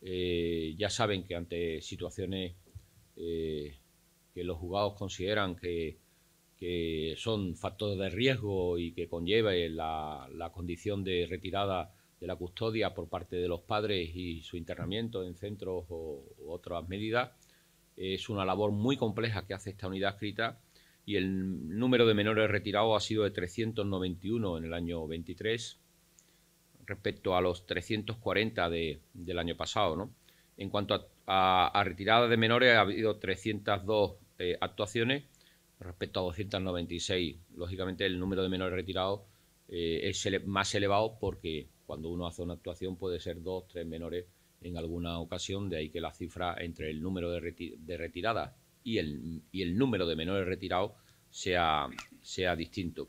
Eh, ya saben que ante situaciones eh, que los juzgados consideran que, son factores de riesgo y que conlleve la, condición de retirada de la custodia por parte de los padres y su internamiento en centros u otras medidas, es una labor muy compleja que hace esta unidad escrita y el número de menores retirados ha sido de 391 en el año 23 respecto a los 340 de, del año pasado. ¿no? En cuanto a, a, retiradas de menores, ha habido 302 eh, actuaciones respecto a 296. Lógicamente, el número de menores retirados eh, es más elevado porque cuando uno hace una actuación puede ser dos, tres menores en alguna ocasión, de ahí que la cifra entre el número de, de retiradas y el, y el número de menores retirados sea, sea distinto.